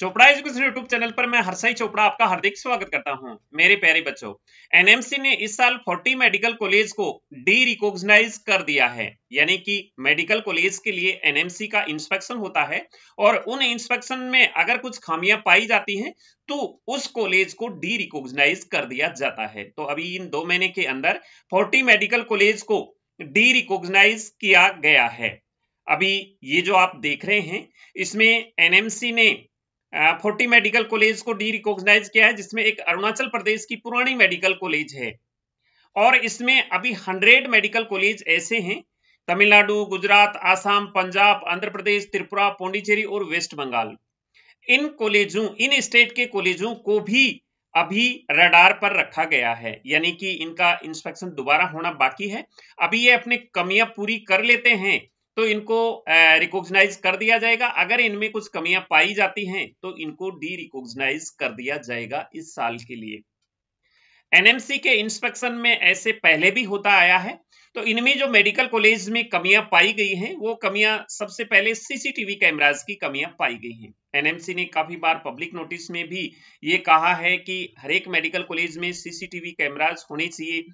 Chopra education YouTube channel पर मैं हर्षई चोपड़ा आपका हार्दिक स्वागत करता हूं मेरे प्यारे बच्चों एनएमसी ने इस साल 40 मेडिकल कॉलेज को डी रिकॉग्नाइज कर दिया है यानी कि मेडिकल कॉलेज के लिए एनएमसी का इंस्पेक्शन होता है और उन इंस्पेक्शन में अगर कुछ खामियां पाई जाती हैं तो उस कॉलेज को डी रिकॉग्नाइज कर दिया जाता है तो अभी इन दो महीने के अंदर फोर्टी मेडिकल कॉलेज को डी रिकॉग्नाइज किया गया है अभी ये जो आप देख रहे हैं इसमें एनएमसी ने फोर्टी मेडिकल कॉलेज को डी रिकॉग्नाइज किया है जिसमें एक अरुणाचल प्रदेश की पुरानी मेडिकल कॉलेज है और इसमें अभी हंड्रेड मेडिकल कॉलेज ऐसे हैं तमिलनाडु गुजरात आसाम पंजाब आंध्र प्रदेश त्रिपुरा पौंडीचेरी और वेस्ट बंगाल इन कॉलेजों इन स्टेट के कॉलेजों को भी अभी रडार पर रखा गया है यानी कि इनका इंस्पेक्शन दोबारा होना बाकी है अभी ये अपने कमियां पूरी कर लेते हैं तो इनको रिकॉग्नाइज कर दिया जाएगा अगर इनमें कुछ कमियां पाई जाती हैं तो इनको डी रिकॉग्नाइज कर दिया जाएगा इस साल के लिए एनएमसी के इंस्पेक्शन में ऐसे पहले भी होता आया है तो इनमें जो मेडिकल कॉलेज में कमियां पाई गई हैं वो कमियां सबसे पहले सीसीटीवी कैमराज की कमियां पाई गई हैं एनएमसी ने काफी बार पब्लिक नोटिस में भी ये कहा है कि हरेक मेडिकल कॉलेज में सीसीटीवी कैमराज होने चाहिए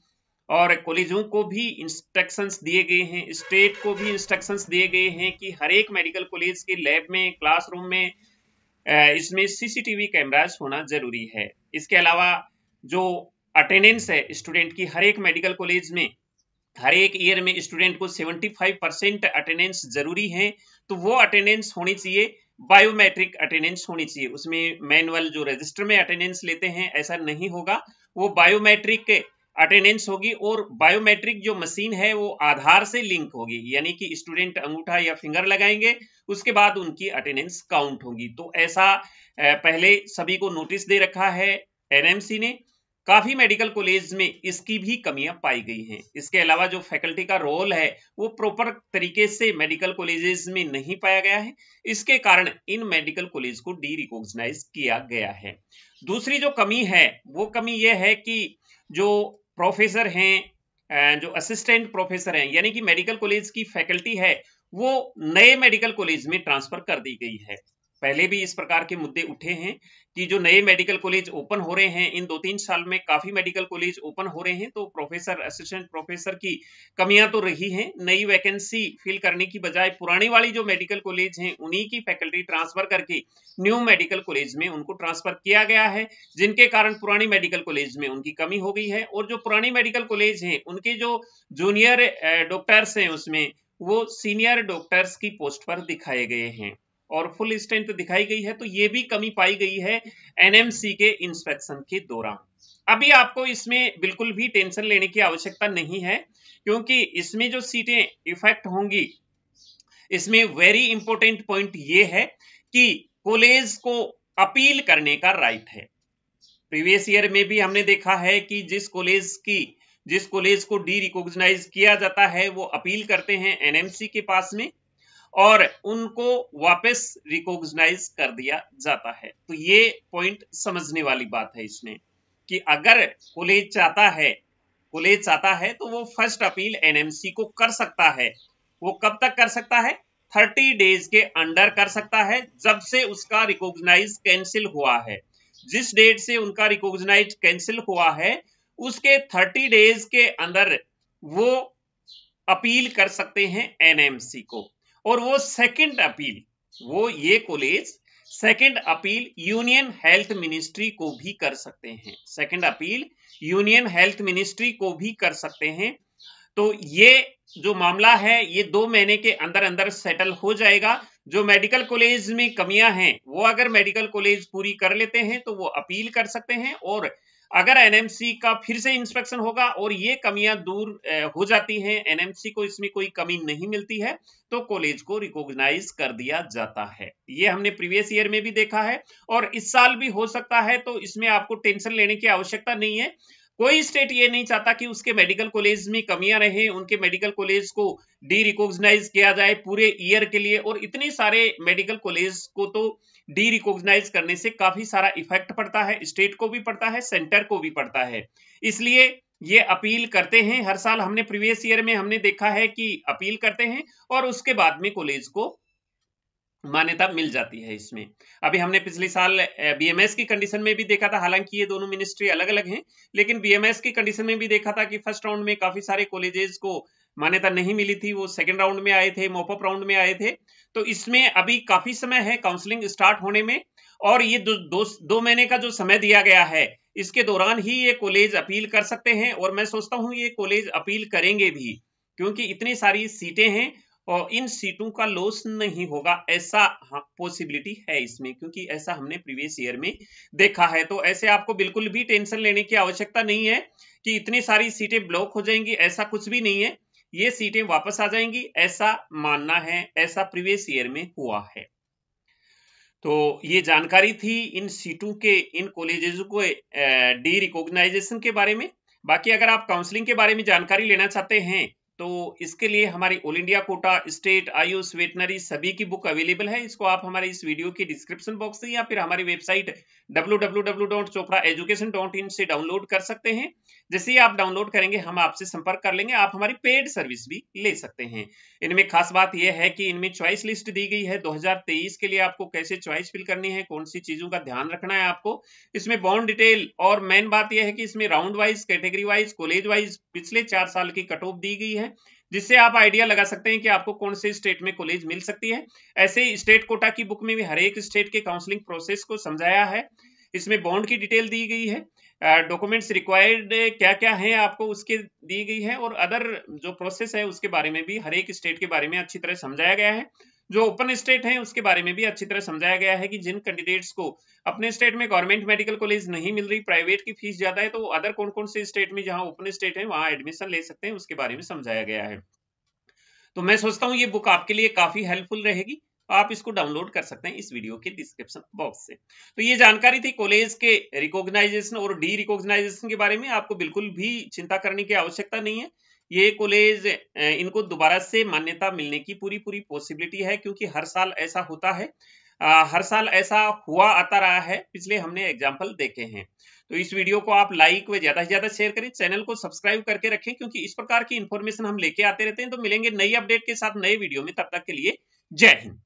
और कॉलेजों को भी इंस्ट्रक्शंस दिए गए हैं स्टेट को भी इंस्ट्रक्शंस दिए गए हैं कि हर एक मेडिकल कॉलेज के लैब में क्लासरूम में इसमें सीसीटीवी कैमराज होना जरूरी है इसके अलावा जो अटेंडेंस है स्टूडेंट की हर एक मेडिकल कॉलेज में हर एक ईयर में स्टूडेंट को 75 परसेंट अटेंडेंस जरूरी है तो वो अटेंडेंस होनी चाहिए बायोमेट्रिक अटेंडेंस होनी चाहिए उसमें मैनुअल जो रजिस्टर में अटेंडेंस लेते हैं ऐसा नहीं होगा वो बायोमेट्रिक अटेंडेंस होगी और बायोमेट्रिक जो मशीन है वो आधार से लिंक होगी यानी कि स्टूडेंट अंगूठा या फिंगर लगाएंगे उसके बाद उनकी अटेंडेंस काउंट होगी तो ऐसा पहले सभी को नोटिस दे रखा है एनएमसी ने काफी मेडिकल कॉलेज में इसकी भी कमियां पाई गई हैं इसके अलावा जो फैकल्टी का रोल है वो प्रॉपर तरीके से मेडिकल कॉलेजेस में नहीं पाया गया है इसके कारण इन मेडिकल कॉलेज को डी रिकॉग्नाइज किया गया है दूसरी जो कमी है वो कमी यह है कि जो प्रोफेसर हैं जो असिस्टेंट प्रोफेसर हैं यानी कि मेडिकल कॉलेज की फैकल्टी है वो नए मेडिकल कॉलेज में ट्रांसफर कर दी गई है पहले भी इस प्रकार के मुद्दे उठे हैं कि जो नए मेडिकल कॉलेज ओपन हो रहे हैं इन दो तीन साल में काफी मेडिकल कॉलेज ओपन हो रहे हैं तो प्रोफेसर असिस्टेंट प्रोफेसर की कमियां तो रही हैं नई वैकेंसी फिल करने की बजाय पुरानी वाली जो मेडिकल कॉलेज हैं उन्हीं की फैकल्टी ट्रांसफर करके न्यू मेडिकल कॉलेज में उनको ट्रांसफर किया गया है जिनके कारण पुरानी मेडिकल कॉलेज में उनकी कमी हो गई है और जो पुरानी मेडिकल कॉलेज है उनके जो जूनियर डॉक्टर्स हैं उसमें वो सीनियर डॉक्टर्स की पोस्ट पर दिखाए गए हैं और फुल स्ट्रेंथ दिखाई गई है तो ये भी कमी पाई गई है एनएमसी के इंस्पेक्शन के दौरान अभी आपको इसमें बिल्कुल भी टेंशन लेने की आवश्यकता नहीं है क्योंकि इसमें जो सीटें इफेक्ट होंगी इसमें वेरी इंपॉर्टेंट पॉइंट ये है कि कॉलेज को अपील करने का राइट है प्रीवियस ईयर में भी हमने देखा है कि जिस कॉलेज की जिस कॉलेज को डी रिकॉग्नाइज किया जाता है वो अपील करते हैं एनएमसी के पास में और उनको वापस रिकॉग्नाइज कर दिया जाता है तो ये पॉइंट समझने वाली बात है इसमें कि अगर कॉलेज चाहता है कॉलेज चाहता है तो वो फर्स्ट अपील एनएमसी को कर सकता है वो कब तक कर सकता है थर्टी डेज के अंडर कर सकता है जब से उसका रिकॉग्नाइज कैंसिल हुआ है जिस डेट से उनका रिकॉग्नाइज कैंसिल हुआ है उसके थर्टी डेज के अंदर वो अपील कर सकते हैं एनएमसी को और वो सेकंड अपील वो ये college second appeal union health ministry को भी कर सकते हैं second appeal union health ministry को भी कर सकते हैं तो ये जो मामला है ये दो महीने के अंदर अंदर सेटल हो जाएगा जो मेडिकल कॉलेज में कमियां हैं वो अगर मेडिकल कॉलेज पूरी कर लेते हैं तो वो अपील कर सकते हैं और अगर एनएमसी का फिर से इंस्पेक्शन होगा और ये कमियां दूर हो जाती हैं एनएमसी को इसमें कोई कमी नहीं मिलती है तो कॉलेज को रिकॉग्नाइज कर दिया जाता है ये हमने प्रीवियस ईयर में भी देखा है और इस साल भी हो सकता है तो इसमें आपको टेंशन लेने की आवश्यकता नहीं है कोई स्टेट ये नहीं चाहता कि उसके मेडिकल कॉलेज में कमियां रहे उनके मेडिकल कॉलेज को डी रिकॉग्नाइज किया जाए पूरे ईयर के लिए और इतने सारे मेडिकल कॉलेज को तो डी रिकॉग्नाइज करने से काफी सारा इफेक्ट पड़ता है स्टेट को भी पड़ता है सेंटर को भी पड़ता है इसलिए ये अपील करते हैं हर साल हमने प्रीवियस ईयर में हमने देखा है कि अपील करते हैं और उसके बाद में कॉलेज को मान्यता मिल जाती है इसमें अभी हमने पिछले साल बीएमएस की कंडीशन में भी देखा था हालांकि ये दोनों मिनिस्ट्री अलग अलग हैं लेकिन बीएमएस की कंडीशन में भी देखा था कि फर्स्ट राउंड में काफी सारे कॉलेजेस को मान्यता नहीं मिली थी वो सेकंड राउंड में आए थे मोपअप राउंड में आए थे तो इसमें अभी काफी समय है काउंसलिंग स्टार्ट होने में और ये दो, दो, दो महीने का जो समय दिया गया है इसके दौरान ही ये कॉलेज अपील कर सकते हैं और मैं सोचता हूँ ये कॉलेज अपील करेंगे भी क्योंकि इतनी सारी सीटें हैं और इन सीटों का लॉस नहीं होगा ऐसा हाँ, पॉसिबिलिटी है इसमें क्योंकि ऐसा हमने प्रीवियस ईयर में देखा है तो ऐसे आपको बिल्कुल भी टेंशन लेने की आवश्यकता नहीं है कि इतनी सारी सीटें ब्लॉक हो जाएंगी ऐसा कुछ भी नहीं है ये सीटें वापस आ जाएंगी ऐसा मानना है ऐसा प्रीवियस ईयर में हुआ है तो ये जानकारी थी इन सीटों के इन कॉलेजेस को डी रिकॉग्नाइजेशन के बारे में बाकी अगर आप काउंसलिंग के बारे में जानकारी लेना चाहते हैं तो इसके लिए हमारी all India quota state Ayush veterinary सभी की बुक अवेलेबल है इसको आप हमारे इस वीडियो के डिस्क्रिप्शन बॉक्स से या फिर हमारी वेबसाइट www.chopraeducation.in से डाउनलोड कर सकते हैं जैसे ही आप डाउनलोड करेंगे हम आपसे संपर्क कर लेंगे आप हमारी पेड सर्विस भी ले सकते हैं इनमें खास बात यह है कि इनमें चॉइस लिस्ट दी गई है 2023 के लिए आपको कैसे चॉइस फिल करनी है कौन सी चीजों का ध्यान रखना है आपको इसमें बॉन्ड डिटेल और मेन बात यह है कि इसमें round wise category wise college wise पिछले चार साल की कट ऑफ दी गई है है जिससे आप आइडिया लगा सकते हैं कि आपको कौन से स्टेट में कॉलेज मिल सकती है ऐसे ही स्टेट कोटा की बुक में भी हर एक स्टेट के काउंसलिंग प्रोसेस को समझाया है इसमें बॉन्ड की डिटेल दी गई है डॉक्यूमेंट्स रिक्वायर्ड क्या क्या है आपको उसके दी गई है और अदर जो प्रोसेस है उसके बारे में भी हर एक स्टेट के बारे में अच्छी तरह समझाया गया है जो ओपन स्टेट हैं उसके बारे में भी अच्छी तरह समझाया गया है कि जिन कैंडिडेट्स को अपने स्टेट में गवर्नमेंट मेडिकल कॉलेज नहीं मिल रही प्राइवेट की फीस ज्यादा है तो अदर कौन कौन से स्टेट में जहाँ ओपन स्टेट है वहां एडमिशन ले सकते हैं उसके बारे में समझाया गया है तो मैं सोचता हूँ ये बुक आपके लिए काफी हेल्पफुल रहेगी आप इसको डाउनलोड कर सकते हैं इस वीडियो के डिस्क्रिप्शन बॉक्स से तो ये जानकारी थी कॉलेज के रिकॉग्नाइजेशन और डी रिकॉग्नाइजेशन के बारे में आपको बिल्कुल भी चिंता करने की आवश्यकता नहीं है ये कॉलेज इनको दोबारा से मान्यता मिलने की पूरी पूरी पॉसिबिलिटी है क्योंकि हर साल ऐसा होता है आ, हर साल ऐसा हुआ आता रहा है पिछले हमने एग्जाम्पल देखे हैं तो इस वीडियो को आप लाइक व ज्यादा से ज्यादा शेयर करें चैनल को सब्सक्राइब करके रखें क्योंकि इस प्रकार की इंफॉर्मेशन हम लेके आते रहते हैं तो मिलेंगे नई अपडेट के साथ नए वीडियो में तब तक के लिए जय हिंद